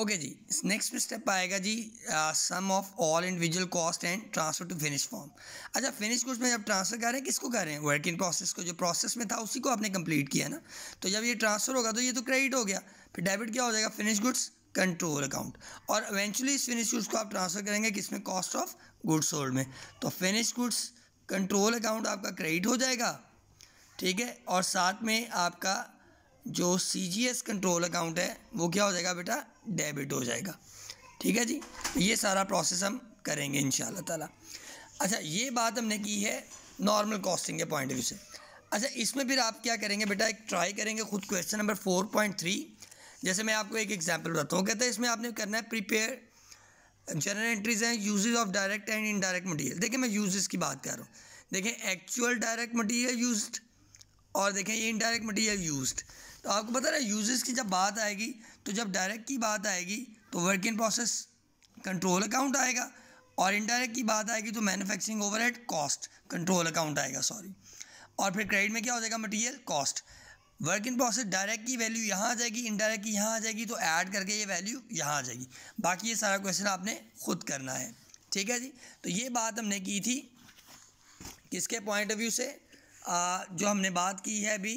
okay जी next step आएगा जी sum of all individual cost and transfer to finish form अच्छा finish goods में जब ट्रांसफर कर रहे हैं किसको कर रहे हैं वर्क इन प्रोसेस को जो प्रोसेस में था उसी को आपने कंप्लीट किया ना तो जब ये ट्रांसफर होगा तो ये तो क्रेडिट हो गया फिर डेबिट क्या हो जाएगा फिनिश गुड्स कंट्रोल अकाउंट और इवेंचुअली इस फिनिश गुड्स को आप ट्रांसफर करेंगे किस में कॉस्ट ऑफ गुड्स होल्ड में तो फिनिश गुड्स कंट्रोल अकाउंट आपका क्रेडिट हो जाएगा ठीक है और साथ में आपका जो C G S control account है वो क्या हो जाएगा बेटा डेबिट हो जाएगा ठीक है जी ये सारा प्रोसेस हम करेंगे इन ताला अच्छा ये बात हमने की है नॉर्मल कॉस्टिंग के पॉइंट ऑफ व्यू से अच्छा इसमें फिर आप क्या करेंगे बेटा एक ट्राई करेंगे खुद question number four point three जैसे मैं आपको एक एग्जाम्पल बताता हूँ कहते हैं इसमें आपने करना है प्रिपेयर जनरल एंट्रीज हैं uses of direct and indirect material देखिए मैं यूजेस की बात कर रहा हूँ देखें एक्चुअल डायरेक्ट मटीरियल यूज और देखें ये इनडायरेक्ट मटीरियल यूज्ड तो आपको पता है यूजेस की जब बात आएगी तो जब डायरेक्ट की बात आएगी तो work in process control account आएगा और इनडायरेक्ट की बात आएगी तो manufacturing overhead cost control account आएगा सॉरी और फिर क्रेडिट में क्या हो जाएगा material cost work in process direct की वैल्यू यहाँ आ जाएगी इनडायरेक्ट की यहाँ आ जाएगी तो ऐड करके ये वैल्यू यहाँ आ जाएगी बाकी ये सारा क्वेश्चन आपने खुद करना है ठीक है जी तो ये बात हमने की थी किसके पॉइंट ऑफ व्यू से आ, जो हमने बात की है अभी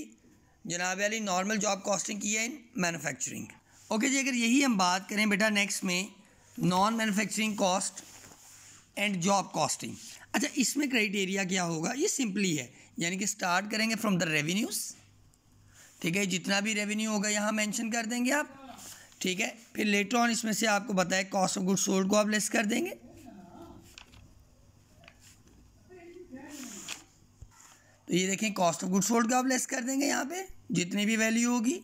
जनाब अली नॉर्मल जॉब कॉस्टिंग की है इन मैनुफेक्चरिंग ओके जी अगर यही हम बात करें बेटा नेक्स्ट में non manufacturing cost and job costing अच्छा इसमें क्राइटेरिया क्या होगा ये सिंपली है यानी कि स्टार्ट करेंगे फ्रॉम द रेवेन्यूज़ ठीक है जितना भी रेवेन्यू होगा यहाँ मेंशन कर देंगे आप ठीक है फिर लेटर ऑन इसमें से आपको बताया कॉस्ट ऑफ गुड सोल्ड को आप लेस कर देंगे तो ये देखें कॉस्ट ऑफ गुड सोल्ड को आप लेस कर देंगे यहाँ पे जितनी भी वैल्यू होगी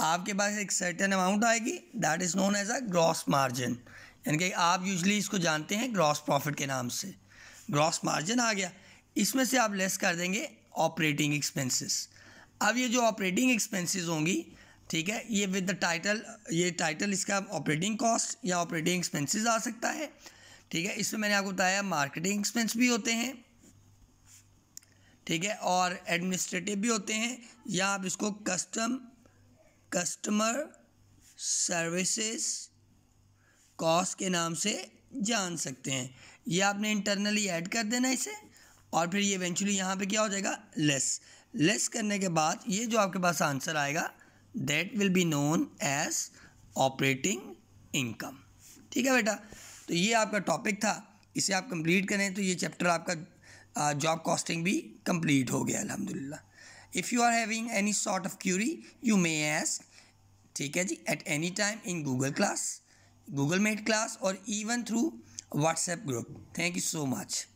आपके पास एक सर्टन अमाउंट आएगी that is known as a gross margin यानी कि आप यूजली इसको जानते हैं ग्रॉस प्रॉफिट के नाम से ग्रॉस मार्जिन आ गया इसमें से आप लेस कर देंगे ऑपरेटिंग एक्सपेंसेस अब ये जो ऑपरेटिंग एक्सपेंसेस होंगी ठीक है ये विद द टाइटल ये टाइटल इसका ऑपरेटिंग कॉस्ट या ऑपरेटिंग एक्सपेंसेस आ सकता है ठीक है इसमें मैंने आपको बताया मार्केटिंग एक्सपेंस भी होते हैं ठीक है और एडमिनिस्ट्रेटिव भी होते हैं या आप इसको कस्टम कस्टमर सर्विसेज कॉस्ट के नाम से जान सकते हैं ये आपने इंटरनली ऐड कर देना इसे और फिर ये इवेंचुअली यहाँ पे क्या हो जाएगा लेस लेस करने के बाद ये जो आपके पास आंसर आएगा that will be known as operating income ठीक है बेटा तो ये आपका टॉपिक था इसे आप कंप्लीट करें तो ये चैप्टर आपका जॉब uh, कॉस्टिंग भी कंप्लीट हो गया अलहमदिल्ला if you are having any sort of query you may ask ठीक है जी at any time in Google class Google Meet class और even through WhatsApp group thank you so much